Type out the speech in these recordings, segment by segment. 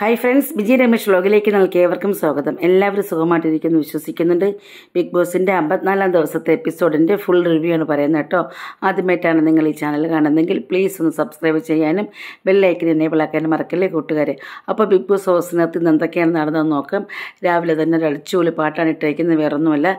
hi friends Biji Ramesh വ്ലോഗിലേക്ക് നൽകിയ ഏവർക്കും സ്വാഗതം എല്ലാവരും സുഖമായിട്ടിരിക്കുന്നു വിശ്വസിക്കുന്നുണ്ട് ബിഗ് ബോസിൻ്റെ അമ്പത്തിനാലാം ദിവസത്തെ എപ്പിസോഡിൻ്റെ ഫുൾ റിവ്യൂ ആണ് പറയുന്നത് കേട്ടോ ആദ്യമായിട്ടാണ് നിങ്ങൾ ഈ ചാനൽ കാണുന്നതെങ്കിൽ പ്ലീസ് ഒന്ന് സബ്സ്ക്രൈബ് ചെയ്യാനും ബെല്ലൈക്കൻ എനേബിൾ ആക്കാനും മറക്കല്ലേ കൂട്ടുകാരെ അപ്പോൾ ബിഗ് ബോസ് ഹൗസിനകത്ത് ഇന്ന് എന്തൊക്കെയാണ് നടന്നതെന്ന് നോക്കാം രാവിലെ തന്നെ ഒരു അടിച്ചുപൊളി പാട്ടാണ് ഇട്ടേക്കുന്നത് വേറൊന്നുമല്ല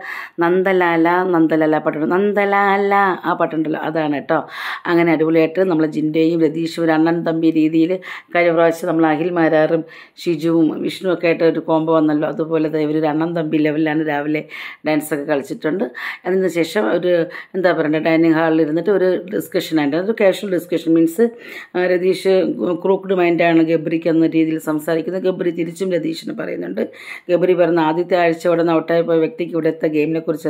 നന്ദലാല നന്ദലാല പാട്ടുണ്ട് നന്ദലാല ആ പാട്ടുണ്ടല്ലോ അതാണ് കേട്ടോ അങ്ങനെ അടിപൊളിയായിട്ട് നമ്മൾ ജിൻ്റെയും രതീഷും ഒരു അണ്ണൻ തമ്പി രീതിയിൽ കഴിഞ്ഞ പ്രാവശ്യം നമ്മൾ അഖിൽ മാരാറും ഷിജുവും വിഷ്ണുവൊക്കെ ആയിട്ട് ഒരു കോംബോ വന്നല്ലോ അതുപോലെ ഇവർ ഒരു അണ്ണം തമ്പി ലെവലിലാണ് രാവിലെ ഡാൻസൊക്കെ കളിച്ചിട്ടുണ്ട് അതിന് ശേഷം ഒരു എന്താ പറയുക ഡൈനിങ് ഹാളിൽ ഇരുന്നിട്ട് ഒരു ഡിസ്കഷൻ ആയിട്ട് ഒരു casual discussion means Ratheesh crooked മൈൻഡാണ് ഗബ്രിക്ക് എന്ന രീതിയിൽ സംസാരിക്കുന്നത് ഗബ്രി തിരിച്ചും രതീഷിന് പറയുന്നുണ്ട് ഗബ്രി പറഞ്ഞ ആദ്യത്തെ ആഴ്ച ഇവിടെ നിന്ന് ഔട്ടായി പോയ വ്യക്തിക്ക് ഇവിടുത്തെ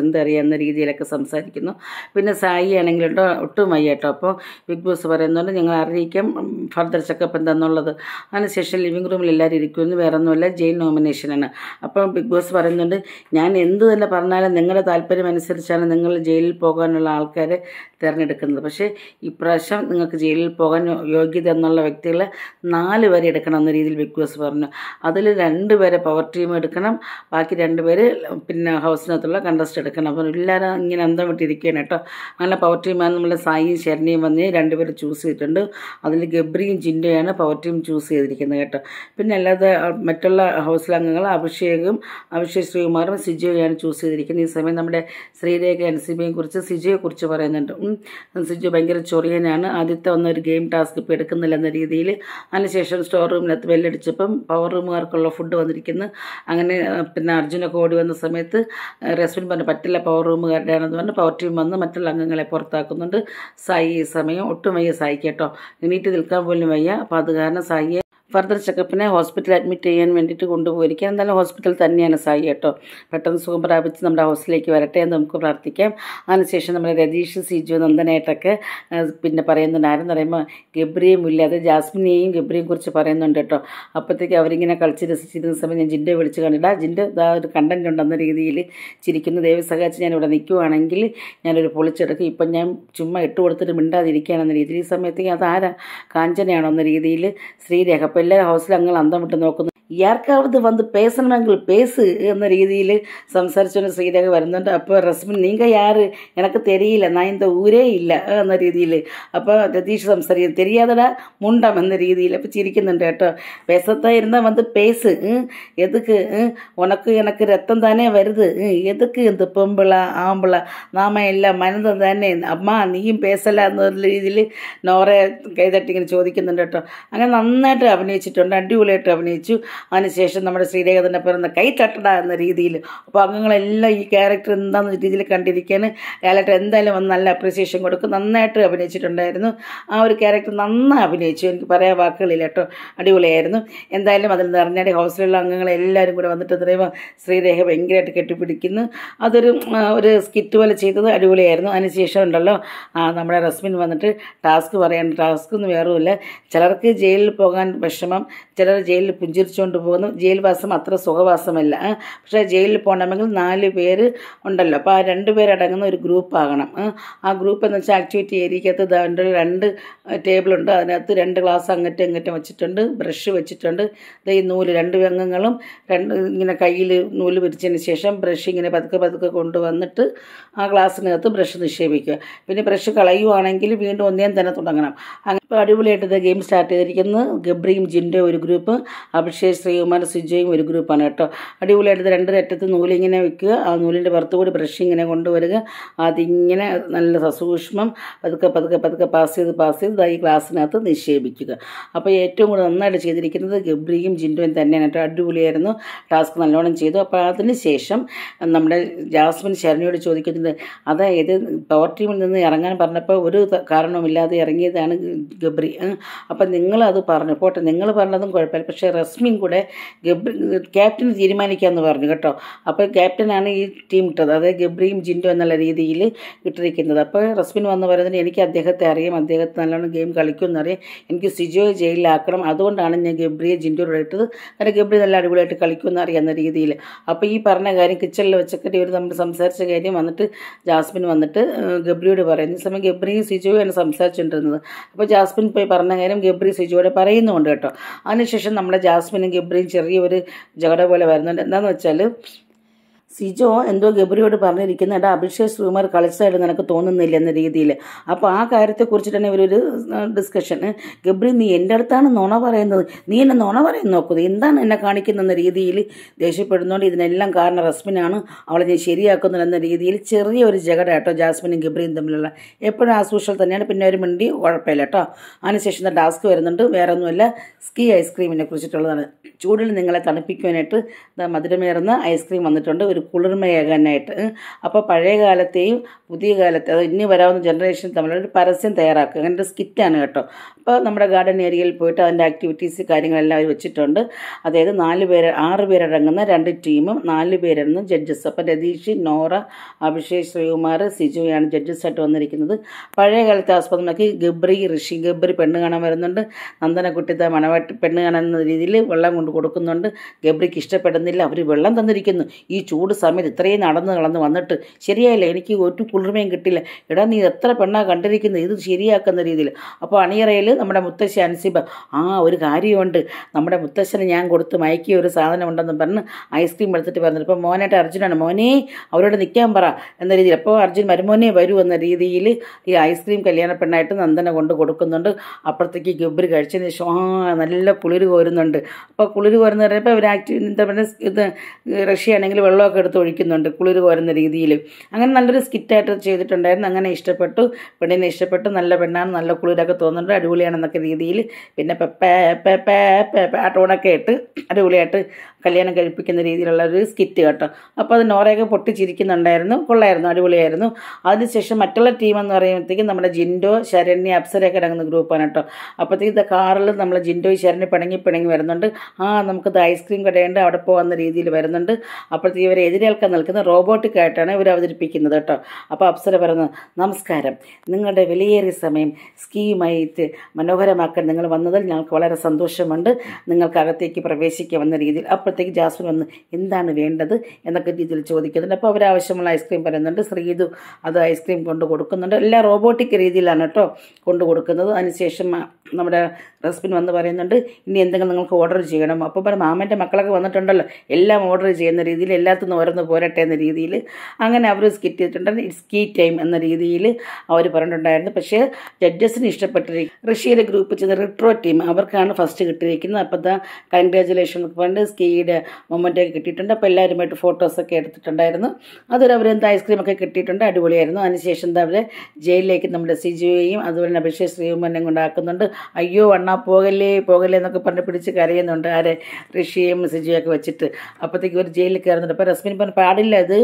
എന്തറിയാം എന്ന രീതിയിലൊക്കെ സംസാരിക്കുന്നു പിന്നെ സായി ആണെങ്കിൽ ഒട്ടും വയ്യ അപ്പോൾ ബിഗ് ബോസ് പറയുന്നുണ്ട് ഞങ്ങൾ അറിയിക്കാം ഫർദർ ചെക്കപ്പ് എന്താണെന്നുള്ളത് അതിനുശേഷം ലിവിംഗ് റൂമിൽ എല്ലാവരും ഇരിക്കുമെന്ന് വേറെ ഒന്നുമല്ല ജയിൽ നോമിനേഷനാണ് അപ്പം ബിഗ് ബോസ് പറയുന്നുണ്ട് ഞാൻ എന്ത് തന്നെ പറഞ്ഞാലും നിങ്ങളുടെ താല്പര്യം അനുസരിച്ചാണ് നിങ്ങൾ ജയിലിൽ പോകാനുള്ള ആൾക്കാരെ തിരഞ്ഞെടുക്കുന്നത് പക്ഷേ ഇപ്രാവശ്യം നിങ്ങൾക്ക് ജയിലിൽ പോകാൻ യോഗ്യത എന്നുള്ള വ്യക്തികളെ നാല് പേരെ എടുക്കണം എന്ന രീതിയിൽ ബിഗ് ബോസ് പറഞ്ഞു അതിൽ രണ്ട് പേരെ പവർ ടീം എടുക്കണം ബാക്കി രണ്ട് പേര് പിന്നെ ഹൗസിനകത്തുള്ള കണ്ടസ്റ്റ് എടുക്കണം അപ്പം എല്ലാവരും ഇങ്ങനെ അന്തം വിട്ടിരിക്കുകയാണ് കേട്ടോ അങ്ങനെ പവർ ടീമാണ് നമ്മളെ സായിയും ശരണിയും വന്ന് രണ്ടുപേർ ചൂസ് ചെയ്തിട്ടുണ്ട് അതിൽ ഗബ്രിയും ജിൻഡയാണ് പവർ ടീം ചൂസ് ചെയ്തിരിക്കുന്നത് കേട്ടോ പിന്നെ അല്ലാതെ മറ്റുള്ള ഹൗസിൽ അംഗങ്ങൾ അഭിഷേകും അഭിഷേക് ശ്രീകുമാറും സിജോയാണ് ചൂസ് ചെയ്തിരിക്കുന്നത് ഈ സമയം നമ്മുടെ ശ്രീരേഖ എൻ സി ബിയെ കുറിച്ച് സിജോയെ കുറിച്ച് പറയുന്നുണ്ട് സിജു ഭയങ്കര ചൊറിയനാണ് ആദ്യത്തെ ഒന്നൊരു ഗെയിം ടാസ്ക് ഇപ്പോൾ എടുക്കുന്നില്ല എന്ന രീതിയിൽ അതിനുശേഷം സ്റ്റോർ റൂമിനകത്ത് വെല്ലടിച്ചപ്പം പവർ റൂമുകാർക്കുള്ള ഫുഡ് വന്നിരിക്കുന്നു അങ്ങനെ പിന്നെ അർജുനൊക്കെ ഓടി വന്ന സമയത്ത് റെസ്പിൻ പറഞ്ഞു പറ്റില്ല പവർ റൂമുകാരുടെയാണെന്ന് പറഞ്ഞു പവർ ടീം വന്ന് മറ്റുള്ള അംഗങ്ങളെ പുറത്താക്കുന്നുണ്ട് സായി ഈ സമയം ഒട്ടും വയ്യ സായി കേട്ടോ നിൽക്കാൻ പോലും വയ്യ അപ്പോൾ അത് കാരണം സായിയെ ഫർദർ ചെക്കപ്പിനെ ഹോസ്പിറ്റലിൽ അഡ്മിറ്റ് ചെയ്യാൻ വേണ്ടിയിട്ട് കൊണ്ടുപോയിരിക്കുക എന്തായാലും ഹോസ്പിറ്റൽ തന്നെയാണ് സായി കേട്ടോ പെട്ടെന്ന് സുഖം പ്രാപിച്ച് നമ്മുടെ ഹൗസിലേക്ക് വരട്ടെ എന്ന് നമുക്ക് പ്രാർത്ഥിക്കാം അതിനുശേഷം നമ്മൾ രതീഷ് സിജു നന്ദനായിട്ടൊക്കെ പിന്നെ പറയുന്നുണ്ട് ആരെന്ന് പറയുമ്പോൾ ഗബ്രിയും ഇല്ല അത് ജാസ്മിനെയും ഗബ്രിയും കുറിച്ച് പറയുന്നുണ്ട് കേട്ടോ അപ്പോഴത്തേക്ക് അവരിങ്ങനെ കളിച്ച് രസിച്ചിരുന്ന സമയം ഞാൻ ജിൻ്റെ വിളിച്ച് കണ്ടിട്ട് ആ ജിൻ്റെ ഇതാ ഒരു കണ്ടൻറ് ഉണ്ടെന്ന രീതിയിൽ ചിരിക്കുന്ന ദൈവം സഹായിച്ച് ഞാനിവിടെ നിൽക്കുവാണെങ്കിൽ ഞാനൊരു പൊളിച്ചെടുക്കും ഇപ്പം ഞാൻ ചുമ്മാ ഇട്ട് കൊടുത്തിട്ട് മിണ്ടാതിരിക്കുകയാണെന്ന രീതിയിൽ ഈ സമയത്തേക്ക് അതാരാ കാഞ്ചനയാണോ എന്ന രീതിയിൽ ശ്രീരേഖ പെല്ലെ ഹൗസിൽ അങ്ങനെ അന്തം വിട്ട് നോക്കുന്നു யாருக்காவது വന്ന് പേസണമെങ്കിൽ പേസ് എന്ന രീതിയിൽ സംസാരിച്ചുകൊണ്ട് ശ്രീരേഖ വരുന്നുണ്ട് അപ്പോൾ റസ്മിൻ നിങ്ങൾ യാര് എനക്ക് തരിയില്ല നാ ഇന്ന ഊരേ ഇല്ല എന്ന രീതിയിൽ അപ്പോൾ രതീഷ് സംസാരിക്കും തെരിയാതട മുണ്ടം എന്ന രീതിയിൽ അപ്പോൾ ചിരിക്കുന്നുണ്ട് കേട്ടോ പേസത്തായിരുന്നാൽ വന്ന് പേസ് എതുക്ക് ഉണക്ക് എനക്ക് രക്തം തന്നെ വരുത് എതുക്ക് എന്ത് പെമ്പിള ആമ്പിള നാമ എല്ലാം മനന്തം തന്നെ അമ്മ നീയും പേസല്ല എന്ന രീതിയിൽ നോറെ കൈതട്ടിങ്ങനെ ചോദിക്കുന്നുണ്ട് കേട്ടോ അങ്ങനെ നന്നായിട്ട് അഭിനയിച്ചിട്ടുണ്ട് അടിപൊളിയായിട്ട് അഭിനയിച്ചു അതിനുശേഷം നമ്മുടെ ശ്രീരേഖതൻ്റെ പിറന്ന് തട്ടട എന്ന രീതിയിൽ അപ്പോൾ അംഗങ്ങളെല്ലാം ഈ ക്യാരക്ടർ എന്താണെന്ന രീതിയിൽ കണ്ടിരിക്കാൻ ലാലേട്ടൻ എന്തായാലും വന്ന് നല്ല അപ്രിസിയേഷൻ കൊടുക്കും നന്നായിട്ട് അഭിനയിച്ചിട്ടുണ്ടായിരുന്നു ആ ഒരു ക്യാരക്ടർ നന്നായി അഭിനയിച്ചു എനിക്ക് പറയാൻ വാക്കുകളില്ല കേട്ടോ അടിപൊളിയായിരുന്നു എന്തായാലും അതിൽ നിറഞ്ഞാടി ഹൗസിലുള്ള അംഗങ്ങളെല്ലാവരും കൂടെ വന്നിട്ട് പറയുമ്പോൾ ശ്രീരേഖ ഭയങ്കരമായിട്ട് കെട്ടിപ്പിടിക്കുന്നു അതൊരു ഒരു സ്കിറ്റ് പോലെ ചെയ്തത് അടിപൊളിയായിരുന്നു അതിനുശേഷം ഉണ്ടല്ലോ നമ്മുടെ റസ്മിൻ വന്നിട്ട് ടാസ്ക് പറയാൻ ടാസ്ക് ഒന്നും വേറുമില്ല ചിലർക്ക് ജയിലിൽ പോകാൻ വിഷമം ചിലർ ജയിലിൽ പുഞ്ചിരിച്ചുകൊണ്ട് കൊണ്ടുപോകുന്നു ജയിൽവാസം അത്ര സുഖവാസമല്ല പക്ഷേ ജയിലിൽ പോകണമെങ്കിൽ നാല് പേര് ഉണ്ടല്ലോ അപ്പോൾ ആ രണ്ട് പേരടങ്ങുന്ന ഒരു ഗ്രൂപ്പ് ആകണം ആ ഗ്രൂപ്പ് എന്ന് വെച്ചാൽ ആക്ടിവിറ്റി ഏരിയക്കകത്ത് രണ്ട് രണ്ട് ടേബിളുണ്ട് അതിനകത്ത് രണ്ട് ഗ്ലാസ് അങ്ങറ്റും ഇങ്ങറ്റും വെച്ചിട്ടുണ്ട് ബ്രഷ് വെച്ചിട്ടുണ്ട് ഈ നൂല് രണ്ട് അംഗങ്ങളും രണ്ട് ഇങ്ങനെ കയ്യിൽ നൂല് പിരിച്ചതിന് ശേഷം ബ്രഷ് ഇങ്ങനെ പതുക്കെ പതുക്കെ കൊണ്ടുവന്നിട്ട് ആ ഗ്ലാസ്സിനകത്ത് ബ്രഷ് നിക്ഷേപിക്കുക പിന്നെ ബ്രഷ് കളയുവാണെങ്കിൽ വീണ്ടും ഒന്നേം തന്നെ തുടങ്ങണം ഇപ്പോൾ അടിപൊളിയായിട്ട് ഇത് ഗെയിം സ്റ്റാർട്ട് ചെയ്തിരിക്കുന്നത് ഗബ്രിയും ജിൻ്റെ ഒരു ഗ്രൂപ്പ് അഭിഷേക് ശ്രീകുമാർ സിജയും ഒരു ഗ്രൂപ്പാണ് കേട്ടോ അടിപൊളിയായിട്ട് രണ്ട് അറ്റത്ത് നൂലിങ്ങനെ വെക്കുക ആ നൂലിൻ്റെ പുറത്തു കൂടി ബ്രഷ് ഇങ്ങനെ കൊണ്ടുവരിക അതിങ്ങനെ നല്ല സസൂക്ഷ്മം പതുക്കെ പതുക്കെ പതുക്കെ പാസ് ചെയ്ത് പാസ് ചെയ്ത് ഈ ക്ലാസ്സിനകത്ത് നിക്ഷേപിക്കുക അപ്പോൾ ഏറ്റവും കൂടുതൽ നന്നായിട്ട് ചെയ്തിരിക്കുന്നത് ഗബ്രിയും ജിൻഡോയും തന്നെയാണ് കേട്ടോ അടിപൊളിയായിരുന്നു ടാസ്ക് നല്ലോണം ചെയ്തു അപ്പോൾ അതിന് ശേഷം നമ്മുടെ ജാസ്മിൻ ശരണിയോട് ചോദിക്കുന്നത് അതായത് പവർ ടീമിൽ നിന്ന് ഇറങ്ങാൻ പറഞ്ഞപ്പോൾ ഒരു കാരണവുമില്ലാതെ ഇറങ്ങിയതാണ് ഗബ്രി അപ്പം നിങ്ങളത് പറഞ്ഞു പോട്ടെ നിങ്ങൾ പറഞ്ഞതും കുഴപ്പമില്ല പക്ഷേ റസ്മിയും കൂടെ ഗബ്രി ക്യാപ്റ്റൻ തീരുമാനിക്കാമെന്ന് പറഞ്ഞു കേട്ടോ അപ്പോൾ ക്യാപ്റ്റനാണ് ഈ ടീം ഇട്ടത് അതായത് ഗബ്രിയും ജിൻഡോ എന്നുള്ള രീതിയിൽ ഇട്ടിരിക്കുന്നത് അപ്പോൾ റസ്മിൻ വന്ന് പറയുന്നത് എനിക്ക് അദ്ദേഹത്തെ അറിയാം അദ്ദേഹത്തെ നല്ലവണ്ണം ഗെയിം കളിക്കുമെന്നറിയാം എനിക്ക് സിജോയെ ജയിലിലാക്കണം അതുകൊണ്ടാണ് ഞാൻ ഗബ്രിയെ ജിൻഡോയോട് ഇട്ടത് കാരണം ഗബ്രി നല്ല അടിപൊളിയായിട്ട് എന്ന രീതിയിൽ അപ്പോൾ ഈ പറഞ്ഞ കാര്യം കിച്ചണിൽ വെച്ചൊക്കെ ഇവർ നമ്മൾ സംസാരിച്ച കാര്യം വന്നിട്ട് ജാസ്മിൻ വന്നിട്ട് ഗബ്രിയോട് പറയുന്നത് ഈ സമയം ഗബ്രിയും ആണ് സംസാരിച്ചുകൊണ്ടിരുന്നത് അപ്പോൾ ജാസ്മിൻ ജാസ്മിൻ പോയി പറഞ്ഞ കാര്യം ഗബ്രി സിജുവോടെ പറയുന്നുണ്ട് കേട്ടോ അതിനുശേഷം നമ്മുടെ ജാസ്മിനും ഗബ്രിയും ചെറിയൊരു ജഗട പോലെ വരുന്നുണ്ട് എന്താണെന്ന് വെച്ചാൽ സിജോ എന്തോ ഗബ്രിയോട് പറഞ്ഞിരിക്കുന്ന എടാ അഭിഷേക് ശ്രീമാർ കളിച്ചതായിട്ട് നിനക്ക് തോന്നുന്നില്ല എന്ന രീതിയിൽ അപ്പോൾ ആ കാര്യത്തെക്കുറിച്ച് തന്നെ ഇവരൊരു ഡിസ്കഷൻ ഗബ്രി നീ എൻ്റെ അടുത്താണ് നുണ പറയുന്നത് നീ എന്നെ നുണ പറയുന്നു നോക്കുന്നത് എന്താണ് എന്നെ കാണിക്കുന്നതെന്ന രീതിയിൽ ദേഷ്യപ്പെടുന്നതുകൊണ്ട് ഇതിനെല്ലാം കാരണം റസ്മിനാണ് അവളെ ഞാൻ ശരിയാക്കുന്നില്ല രീതിയിൽ രീതിയിൽ ചെറിയൊരു ജഗട കേട്ടോ ജാസ്മിനും ഗബ്രിയും തമ്മിലുള്ള എപ്പോഴും ആ ആസൂഷൽ തന്നെയാണ് പിന്നെ ഒരു മിണ്ടി കുഴപ്പമില്ല കേട്ടോ അതിനുശേഷം ടാസ്ക് വരുന്നുണ്ട് വേറെ ഒന്നുമല്ല സ്കീ ഐസ്ക്രീമിനെ കുറിച്ചിട്ടുള്ളതാണ് ചൂടിൽ നിങ്ങളെ തണുപ്പിക്കുവാനായിട്ട് മധുരമേറുന്ന ഐസ്ക്രീം വന്നിട്ടുണ്ട് ഒരു ഒരു അപ്പോൾ പഴയ കാലത്തെയും പുതിയ കാലത്തെ അത് ഇനി വരാവുന്ന ജനറേഷൻ തമ്മിലൊരു പരസ്യം തയ്യാറാക്കുക അങ്ങനെ ഒരു സ്കിറ്റാണ് കേട്ടോ അപ്പോൾ നമ്മുടെ ഗാർഡൻ ഏരിയയിൽ പോയിട്ട് അതിൻ്റെ ആക്ടിവിറ്റീസ് കാര്യങ്ങളെല്ലാം അവർ വെച്ചിട്ടുണ്ട് അതായത് നാല് പേര് ആറ് പേരടങ്ങുന്ന രണ്ട് ടീമും നാല് പേരടങ്ങുന്ന ജഡ്ജസ് അപ്പോൾ രതീഷ് നോറ അഭിഷേക് ശ്രീകുമാർ സിജുയാണ് ജഡ്ജസായിട്ട് വന്നിരിക്കുന്നത് പഴയ കാലത്തെ ആസ്പദമാക്കി ഗബ്രി ഋഷി ഗബ്രി പെണ്ണ് കാണാൻ വരുന്നുണ്ട് നന്ദനക്കുട്ടിത്തെ മണവാട്ടി പെണ്ണ് കാണാൻ രീതിയിൽ വെള്ളം കൊണ്ട് കൊടുക്കുന്നുണ്ട് ഗബ്രിക്ക് ഇഷ്ടപ്പെടുന്നില്ല അവർ വെള്ളം തന്നിരിക്കുന്നു ഈ ചൂട് കോവിഡ് സമയത്ത് ഇത്രയും നടന്ന് കളന്ന് വന്നിട്ട് ശരിയായില്ല എനിക്ക് ഒരു കുളിർമയും കിട്ടില്ല എടാ നീ എത്ര പെണ്ണാ കണ്ടിരിക്കുന്നത് ഇത് ശരിയാക്കുന്ന രീതിയിൽ അപ്പോൾ അണിയറയിൽ നമ്മുടെ മുത്തശ്ശി അൻസിബ ആ ഒരു കാര്യമുണ്ട് നമ്മുടെ മുത്തശ്ശനെ ഞാൻ കൊടുത്ത് മയക്കിയ ഒരു സാധനം ഉണ്ടെന്ന് പറഞ്ഞ് ഐസ്ക്രീം എടുത്തിട്ട് പറഞ്ഞു ഇപ്പോൾ മോനായിട്ട് അർജുനാണ് മോനെ അവരോട് നിൽക്കാൻ പറ എന്ന രീതിയിൽ അപ്പോൾ അർജുൻ മരുമോനെ വരൂ എന്ന രീതിയിൽ ഈ ഐസ്ക്രീം കല്യാണ പെണ്ണായിട്ട് നന്ദന കൊണ്ട് കൊടുക്കുന്നുണ്ട് അപ്പുറത്തേക്ക് ഗബ്രി കഴിച്ചതിന് ശേഷം നല്ല കുളിർ കോരുന്നുണ്ട് അപ്പോൾ കുളിർ കോരുന്ന പറയുമ്പോൾ ഇവർ ആക്ടി എന്താ പറയുക ഇത് റഷ്യ ആണെങ്കിൽ വെള്ളമൊക്കെ എടുത്ത് ഒഴിക്കുന്നുണ്ട് കുളിർ കോരുന്ന രീതിയിൽ അങ്ങനെ നല്ലൊരു സ്കിറ്റായിട്ട് ചെയ്തിട്ടുണ്ടായിരുന്നു അങ്ങനെ ഇഷ്ടപ്പെട്ടു പെണ്ണിനെ ഇഷ്ടപ്പെട്ടു നല്ല പെണ്ണാണ് നല്ല കുളിരൊക്കെ തോന്നുന്നുണ്ട് അടിപൊളിയാണെന്നൊക്കെ രീതിയിൽ പിന്നെ പെപ്പ പെപ്പ പെപ്പ ആ ടോണൊക്കെ ഇട്ട് അടിപൊളിയായിട്ട് കല്യാണം കഴിപ്പിക്കുന്ന രീതിയിലുള്ള ഒരു സ്കിറ്റ് കേട്ടോ അപ്പോൾ അത് നോറയൊക്കെ പൊട്ടിച്ചിരിക്കുന്നുണ്ടായിരുന്നു കൊള്ളായിരുന്നു അടിപൊളിയായിരുന്നു അതിനുശേഷം മറ്റുള്ള ടീം എന്ന് പറയുമ്പോഴത്തേക്കും നമ്മുടെ ജിൻഡോ ശരണ്യ അപ്സരയൊക്കെ ഇറങ്ങുന്ന ഗ്രൂപ്പാണ് കേട്ടോ അപ്പോഴത്തേക്കും ഇത് കാറിൽ നമ്മൾ ജിൻഡോ ശരണ്യ പിണങ്ങി പിണങ്ങി വരുന്നുണ്ട് ആ നമുക്കിത് ഐസ്ക്രീം കടയുണ്ട് അവിടെ പോകുന്ന രീതിയിൽ വരുന്നുണ്ട് അപ്പോഴത്തേക്കും ഇവരെ എതിരേൽക്കാൻ നിൽക്കുന്ന റോബോട്ടിക്കായിട്ടാണ് ഇവർ അവതരിപ്പിക്കുന്നത് കേട്ടോ അപ്പോൾ അപ്സര പറയുന്നത് നമസ്കാരം നിങ്ങളുടെ വിലയേറിയ സമയം സ്കീമായിട്ട് മനോഹരമാക്കാൻ നിങ്ങൾ വന്നതിൽ ഞങ്ങൾക്ക് വളരെ സന്തോഷമുണ്ട് നിങ്ങൾക്കകത്തേക്ക് അകത്തേക്ക് വന്ന രീതിയിൽ അപ്പോൾ അപ്പോഴത്തേക്ക് ജാസ്മിൻ വന്ന് എന്താണ് വേണ്ടത് എന്നൊക്കെ രീതിയിൽ ചോദിക്കുന്നുണ്ട് അപ്പോൾ അവരാവശ്യമുള്ള ഐസ്ക്രീം പറയുന്നുണ്ട് ശ്രീതു അത് ഐസ്ക്രീം കൊണ്ട് കൊടുക്കുന്നുണ്ട് എല്ലാം റോബോട്ടിക് രീതിയിലാണ് കേട്ടോ കൊണ്ട് കൊടുക്കുന്നത് അതിനുശേഷം നമ്മുടെ റസ്ബിൻ വന്ന് പറയുന്നുണ്ട് ഇനി എന്തെങ്കിലും നിങ്ങൾക്ക് ഓർഡർ ചെയ്യണം അപ്പോൾ പറ മാമൻ്റെ മക്കളൊക്കെ വന്നിട്ടുണ്ടല്ലോ എല്ലാം ഓർഡർ ചെയ്യുന്ന രീതിയിൽ എല്ലാത്തുനിന്ന് ഓരോന്ന് പോരട്ടെ എന്ന രീതിയിൽ അങ്ങനെ അവർ സ്കിറ്റ് ചെയ്തിട്ടുണ്ട് ഇറ്റ്സ് കീ ടൈം എന്ന രീതിയിൽ അവർ പറഞ്ഞിട്ടുണ്ടായിരുന്നു പക്ഷേ ജഡ്ജസിന് ഇഷ്ടപ്പെട്ടിരിക്കും റഷ്യയിലെ ഗ്രൂപ്പ് ചെയ്ത റിട്രോ ടീം അവർക്കാണ് ഫസ്റ്റ് കിട്ടിയിരിക്കുന്നത് അപ്പോൾ ദ കൺഗ്രാജുലേഷൻ പറഞ്ഞിട്ട് സ്കീ ഹാപ്പിയുടെ മൊമെൻറ്റൊക്കെ കിട്ടിയിട്ടുണ്ട് അപ്പോൾ എല്ലാവരുമായിട്ട് ഫോട്ടോസൊക്കെ എടുത്തിട്ടുണ്ടായിരുന്നു അതുപോലെ അവരെന്ത് ഐസ്ക്രീമൊക്കെ കിട്ടിയിട്ടുണ്ട് അടിപൊളിയായിരുന്നു അതിനുശേഷം എന്താ അവരെ ജയിലിലേക്ക് നമ്മുടെ സിജുവേയും അതുപോലെ തന്നെ അഭിഷേക് ശ്രീകുമാരനെ കൊണ്ടാക്കുന്നുണ്ട് അയ്യോ വണ്ണാ പോകല്ലേ പോകല്ലേ എന്നൊക്കെ പറഞ്ഞ് പിടിച്ച് കരയുന്നുണ്ട് ആരെ ഋഷിയും സിജുവൊക്കെ വെച്ചിട്ട് അപ്പോഴത്തേക്ക് ഒരു ജയിലിൽ കയറുന്നുണ്ട് അപ്പോൾ റസ്മിൻ പറഞ്ഞ് പാടില്ല ഇത്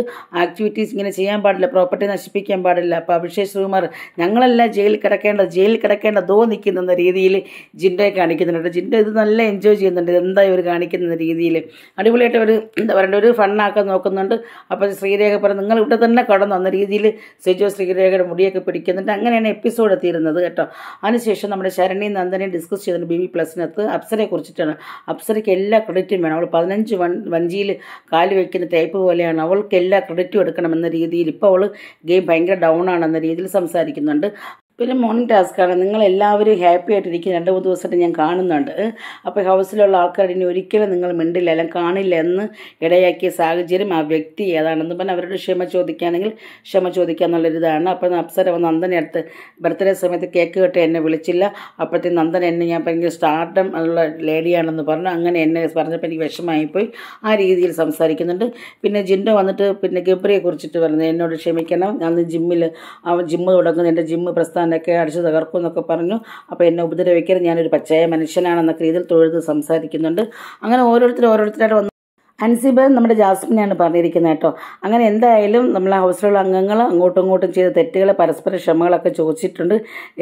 ആക്ടിവിറ്റീസ് ഇങ്ങനെ ചെയ്യാൻ പാടില്ല പ്രോപ്പർട്ടി നശിപ്പിക്കാൻ പാടില്ല അപ്പോൾ അഭിഷേക് ശ്രീകുമാർ ഞങ്ങളെല്ലാം ജയിലിൽ കിടക്കേണ്ടത് ജയിലിൽ കിടക്കേണ്ട ദോ നിൽക്കുന്ന രീതിയിൽ ജിൻഡോയെ കാണിക്കുന്നുണ്ട് ജിൻഡോ ഇത് നല്ല എൻജോയ് ചെയ്യുന്നുണ്ട് എന്താ ഇവർ കാണിക്കുന്ന രീതിയിൽ അടിപൊളിയായിട്ട് ഒരു എന്താ പറയേണ്ട ഒരു ഫണ്ണാക്കാൻ നോക്കുന്നുണ്ട് അപ്പോൾ ശ്രീരേഖ പറഞ്ഞു നിങ്ങൾ ഇവിടെ തന്നെ കടന്നു വന്ന രീതിയിൽ സെജോ ശ്രീരേഖയുടെ മുടിയൊക്കെ പിടിക്കുന്നുണ്ട് അങ്ങനെയാണ് എപ്പിസോഡ് എത്തിയിരുന്നത് കേട്ടോ അതിനുശേഷം നമ്മുടെ ശരണി നന്ദനെ ഡിസ്കസ് ചെയ്തിട്ടുണ്ട് ബി ബി പ്ലസിനകത്ത് അപ്സരയെ കുറിച്ചിട്ടാണ് അപ്സരയ്ക്ക് എല്ലാ ക്രെഡിറ്റും വേണം അവൾ പതിനഞ്ച് വൺ വഞ്ചിയിൽ കാലു വയ്ക്കുന്ന ടൈപ്പ് പോലെയാണ് അവൾക്ക് എല്ലാ ക്രെഡിറ്റും എടുക്കണമെന്ന രീതിയിൽ ഇപ്പോൾ അവൾ ഗെയിം ഭയങ്കര ഡൗൺ ആണെന്ന രീതിയിൽ സംസാരിക്കുന്നുണ്ട് പിന്നെ മോർണിംഗ് ടാസ്ക്കാണ് നിങ്ങളെല്ലാവരും ഹാപ്പി ആയിട്ടിരിക്കും രണ്ട് മൂന്ന് ദിവസമായിട്ട് ഞാൻ കാണുന്നുണ്ട് അപ്പോൾ ഹൗസിലുള്ള ആൾക്കാർ ഇനി ഒരിക്കലും നിങ്ങൾ മിണ്ടില്ല അല്ലെങ്കിൽ കാണില്ല എന്ന് ഇടയാക്കിയ സാഹചര്യം ആ വ്യക്തി ഏതാണെന്ന് പറഞ്ഞാൽ അവരോട് ക്ഷമ ചോദിക്കുകയാണെങ്കിൽ ക്ഷമ ചോദിക്കുക എന്നുള്ളൊരിതാണ് അപ്പോൾ അപ്സര വന്ന് നന്ദനെ അടുത്ത് ബർത്ത്ഡേ സമയത്ത് കേക്ക് കെട്ടി എന്നെ വിളിച്ചില്ല അപ്പോഴത്തേക്ക് നന്ദൻ എന്നെ ഞാൻ ഭയങ്കര സ്റ്റാർട്ടം ഉള്ള ലേഡിയാണെന്ന് പറഞ്ഞു അങ്ങനെ എന്നെ പറഞ്ഞപ്പോൾ എനിക്ക് വിഷമമായിപ്പോയി ആ രീതിയിൽ സംസാരിക്കുന്നുണ്ട് പിന്നെ ജിൻഡ വന്നിട്ട് പിന്നെ ഗബ്രിയെ കുറിച്ചിട്ട് പറഞ്ഞു എന്നോട് ക്ഷമിക്കണം അന്ന് ജിമ്മിൽ ജിമ്മ് തുടങ്ങുന്ന എൻ്റെ ജിമ്മ് പ്രസ്ഥാനം എന്നൊക്കെ അടിച്ചു തകർക്കും എന്നൊക്കെ പറഞ്ഞു അപ്പോൾ എന്നെ ഉപദ്രവിക്കരുത് ഞാനൊരു പച്ചയായ മനുഷ്യനാണെന്നൊക്കെ രീതിയിൽ തൊഴുത് സംസാരിക്കുന്നുണ്ട് അങ്ങനെ ഓരോരുത്തരും ഓരോരുത്തരായിട്ട് വന്നു അൻസിബ നമ്മുടെ ജാസ്മിനാണ് പറഞ്ഞിരിക്കുന്നത് കേട്ടോ അങ്ങനെ എന്തായാലും നമ്മൾ ഹൗസിലുള്ള അംഗങ്ങൾ അങ്ങോട്ടും ഇങ്ങോട്ടും ചെയ്ത തെറ്റുകൾ പരസ്പര ക്ഷമകളൊക്കെ ചോദിച്ചിട്ടുണ്ട്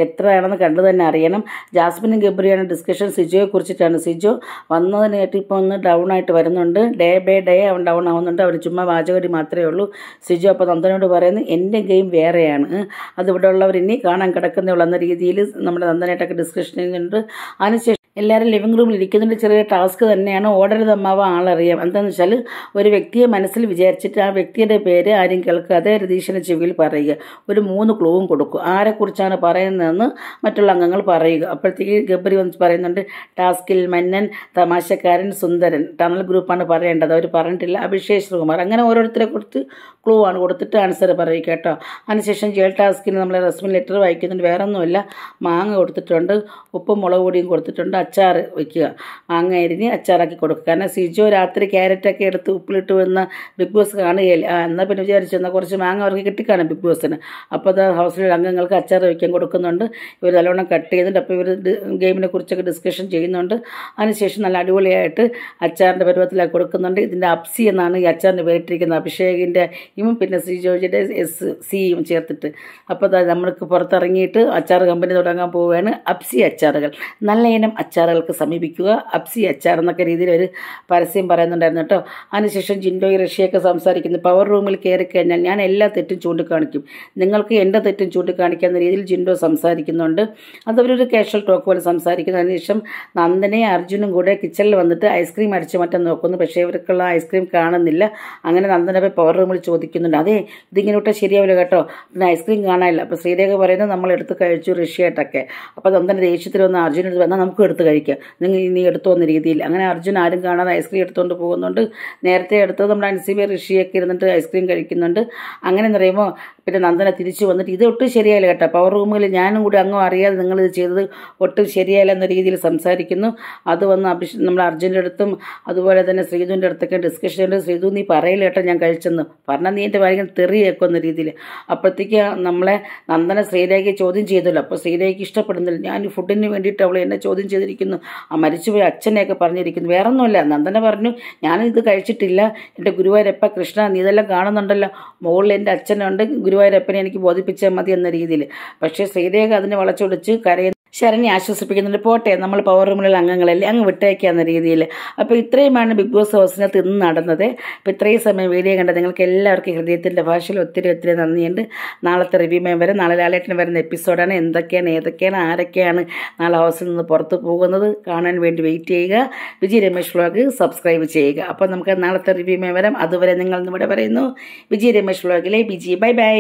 എത്രയാണെന്ന് കണ്ടു തന്നെ അറിയണം ജാസ്മിനും ഗബ്രിയാണ് ഡിസ്കഷൻ സിജോയെ കുറിച്ചിട്ടാണ് സിജോ വന്നതിനായിട്ട് ഇപ്പോൾ ഒന്ന് ഡൗൺ ആയിട്ട് വരുന്നുണ്ട് ഡേ ബൈ ഡേ അവൻ ഡൗൺ ആവുന്നുണ്ട് അവൻ ചുമ്മാ വാചകടി മാത്രമേ ഉള്ളൂ സിജോ അപ്പോൾ നന്ദനോട് പറയുന്നു എൻ്റെ ഗെയിം വേറെയാണ് അതിവിടെ ഉള്ളവർ ഇനി കാണാൻ കിടക്കുന്നേ ഉള്ളൂ എന്ന രീതിയിൽ നമ്മുടെ നന്ദനായിട്ടൊക്കെ ഡിസ്കഷൻ ചെയ്യുന്നുണ്ട് അതിനുശേഷം എല്ലാവരും ലിവിങ് റൂമിൽ ഇരിക്കുന്നതിൻ്റെ ചെറിയ ടാസ്ക് തന്നെയാണ് ഓടരുതമ്മാവ ആളറിയാം എന്താണെന്ന് വെച്ചാൽ ഒരു വ്യക്തിയെ മനസ്സിൽ വിചാരിച്ചിട്ട് ആ വ്യക്തിയുടെ പേര് ആരും കേൾക്കാതെ രതീശിൻ്റെ ചെവിയിൽ പറയുക ഒരു മൂന്ന് ക്ലൂവും കൊടുക്കും ആരെക്കുറിച്ചാണ് പറയുന്നതെന്ന് മറ്റുള്ള അംഗങ്ങൾ പറയുക അപ്പോഴത്തേക്ക് ഗബ്രി വന്ന് പറയുന്നുണ്ട് ടാസ്കിൽ മന്നൻ തമാശക്കാരൻ സുന്ദരൻ ടണൽ ഗ്രൂപ്പാണ് പറയേണ്ടത് അവർ പറഞ്ഞിട്ടില്ല അഭിഷേക് ശ്രീകുമാർ അങ്ങനെ ഓരോരുത്തരെ കുറിച്ച് ക്ലൂ ആണ് കൊടുത്തിട്ട് ആൻസർ പറയുക കേട്ടോ അതിനുശേഷം ജയിൽ ടാസ്കിന് നമ്മൾ റെസ്മിൻ ലെറ്റർ വായിക്കുന്നുണ്ട് വേറൊന്നുമില്ല മാങ്ങ കൊടുത്തിട്ടുണ്ട് ഉപ്പും മുളക് പൊടിയും കൊടുത്തിട്ടുണ്ട് അച്ചാർ വയ്ക്കുക മാങ്ങ അരിഞ്ഞ് അച്ചാറാക്കി കൊടുക്കുക കാരണം സിജോ രാത്രി ക്യാരറ്റൊക്കെ എടുത്ത് ഉപ്പിലിട്ട് വന്ന് ബിഗ് ബോസ് കാണുകയില്ല എന്നാൽ പിന്നെ വിചാരിച്ചു എന്നാൽ കുറച്ച് മാങ്ങ അവർക്ക് കിട്ടിക്കാണും ബിഗ് ബോസിന് അപ്പോൾ അത് ഹൗസിലെ അംഗങ്ങൾക്ക് അച്ചാർ വയ്ക്കാൻ കൊടുക്കുന്നുണ്ട് ഇവർ നല്ലോണം കട്ട് ചെയ്തിട്ട് അപ്പോൾ ഇവർ ഗെയിമിനെ കുറിച്ചൊക്കെ ഡിസ്കഷൻ ചെയ്യുന്നുണ്ട് അതിനുശേഷം നല്ല അടിപൊളിയായിട്ട് അച്ചാറിൻ്റെ പരുവത്തിലാക്കി കൊടുക്കുന്നുണ്ട് ഇതിൻ്റെ അപ്സി എന്നാണ് ഈ അച്ചാറിന് പേരിട്ടിരിക്കുന്നത് അഭിഷേകിൻ്റെ ഇമും പിന്നെ ശ്രീജോജിയുടെ എസ് സിയും ചേർത്തിട്ട് അപ്പോൾ നമ്മൾക്ക് പുറത്തിറങ്ങിയിട്ട് അച്ചാർ കമ്പനി തുടങ്ങാൻ പോവുകയാണ് അപ്സി അച്ചാറുകൾ നല്ല ഇനം അച്ചാർ അച്ചാറുകൾക്ക് സമീപിക്കുക അപ്സി അച്ചാർ എന്നൊക്കെ രീതിയിൽ ഒരു പരസ്യം പറയുന്നുണ്ടായിരുന്നു കേട്ടോ അതിനുശേഷം ജിൻഡോയി റഷ്യയൊക്കെ സംസാരിക്കുന്നു പവർ റൂമിൽ കയറി കഴിഞ്ഞാൽ ഞാൻ എല്ലാ തെറ്റും ചൂണ്ടിക്കാണിക്കും നിങ്ങൾക്ക് എൻ്റെ തെറ്റും ചൂണ്ടിക്കാണിക്കാവുന്ന രീതിയിൽ ജിൻഡോ സംസാരിക്കുന്നുണ്ട് അതവരൊരു കാഷ്വൽ ടോക്ക് പോലെ സംസാരിക്കുന്നു അതിനുശേഷം നന്ദനെ അർജുനും കൂടെ കിച്ചണിൽ വന്നിട്ട് ഐസ്ക്രീം അടിച്ചു മാറ്റാൻ നോക്കുന്നു പക്ഷേ ഇവർക്കുള്ള ഐസ്ക്രീം കാണുന്നില്ല അങ്ങനെ നന്ദനെ പോയി പവർ റൂമിൽ ചോദിക്കുന്നുണ്ട് അതെ ഇതിങ്ങനെ വിട്ടാൽ ശരിയാവില്ല കേട്ടോ പിന്നെ ഐസ്ക്രീം കാണാനില്ല അപ്പോൾ ശ്രീദേവ് പറയുന്നത് നമ്മൾ എടുത്ത് കഴിച്ചു റഷ്യയായിട്ടൊക്കെ അപ്പോൾ നന്ദന ദേഷ്യത്തിൽ വന്ന് അർജുനെടുത്ത് വന്നാൽ നമുക്ക് എടുത്ത് കഴിക്കുക നിങ്ങൾ നീ വന്ന രീതിയിൽ അങ്ങനെ അർജുൻ ആരും കാണാതെ ഐസ്ക്രീം എടുത്തുകൊണ്ട് പോകുന്നുണ്ട് നേരത്തെ എടുത്ത് നമ്മുടെ അൻസിബി ഋഷിയൊക്കെ ഇരുന്നിട്ട് ഐസ്ക്രീം കഴിക്കുന്നുണ്ട് അങ്ങനെ എന്ന് പറയുമ്പോൾ പിന്നെ നന്ദന തിരിച്ചു വന്നിട്ട് ഇത് ഒട്ടും ശരിയായില്ല കേട്ടോ പവർ റൂമിൽ ഞാനും കൂടി അങ്ങോ അറിയാതെ നിങ്ങൾ ഇത് ചെയ്തത് ഒട്ടും ശരിയായില്ല എന്ന രീതിയിൽ സംസാരിക്കുന്നു അത് വന്ന് അഭിഷ് നമ്മുടെ അർജുൻ്റെ അടുത്തും അതുപോലെ തന്നെ ശ്രീധുവിൻ്റെ അടുത്തൊക്കെ ഡിസ്കഷൻ ഉണ്ട് ശ്രീധു നീ പറയില്ല കേട്ടോ ഞാൻ കഴിച്ചെന്ന് പറഞ്ഞാൽ നീ എൻ്റെ ഭാര്യ തെറിയേക്കുന്ന രീതിയിൽ അപ്പോഴത്തേക്ക് നമ്മളെ നന്ദന ശ്രീരേഖയെ ചോദ്യം ചെയ്തല്ലോ അപ്പോൾ ശ്രീരേഖയ്ക്ക് ഇഷ്ടപ്പെടുന്നില്ല ഞാൻ ഫുഡിന് വേണ്ടിയിട്ട് അവൾ എന്നെ ചോദ്യം ചെയ്തിരിക്കും പറഞ്ഞിരിക്കുന്നു ആ മരിച്ചുപോയ അച്ഛനെയൊക്കെ പറഞ്ഞിരിക്കുന്നു വേറെ ഒന്നുമല്ല നന്ദന പറഞ്ഞു ഞാനിത് കഴിച്ചിട്ടില്ല എൻ്റെ ഗുരുവായൂരപ്പ കൃഷ്ണ നീ ഇതെല്ലാം കാണുന്നുണ്ടല്ലോ മുകളിൽ എൻ്റെ അച്ഛനുണ്ട് ഗുരുവായൂരപ്പനെ എനിക്ക് ബോധിപ്പിച്ചാൽ മതി എന്ന രീതിയിൽ പക്ഷേ ശ്രീദേഹ അതിനെ വളച്ചൊടിച്ച് കരയുന്നു ശരണി ആശ്വസിപ്പിക്കുന്നുണ്ട് പോട്ടെ നമ്മൾ പവർ റൂമിലുള്ള അംഗങ്ങളല്ലേ അങ്ങ് വിട്ടേക്കാവുന്ന രീതിയിൽ അപ്പോൾ ഇത്രയുമാണ് ബിഗ് ബോസ് ഹൗസിനകത്ത് ഇന്ന് നടന്നത് അപ്പോൾ ഇത്രയും സമയം വീഡിയോ കണ്ട നിങ്ങൾക്ക് എല്ലാവർക്കും ഹൃദയത്തിൻ്റെ ഭാഷയിൽ ഒത്തിരി ഒത്തിരി നന്ദിയുണ്ട് നാളത്തെ റിവ്യൂ മേം വരെ നാളെ ലാലേട്ടന് വരുന്ന എപ്പിസോഡാണ് എന്തൊക്കെയാണ് ഏതൊക്കെയാണ് ആരൊക്കെയാണ് നാളെ ഹൗസിൽ നിന്ന് പുറത്ത് പോകുന്നത് കാണാൻ വേണ്ടി വെയിറ്റ് ചെയ്യുക വിജയ് രമേശ് വ്ളോഗ് സബ്സ്ക്രൈബ് ചെയ്യുക അപ്പോൾ നമുക്ക് നാളത്തെ റിവ്യൂ മേം വരാം അതുവരെ നിങ്ങൾ ഇവിടെ പറയുന്നു വിജയ് രമേശ് വ്ളോഗിലെ വിജി ബൈ ബൈ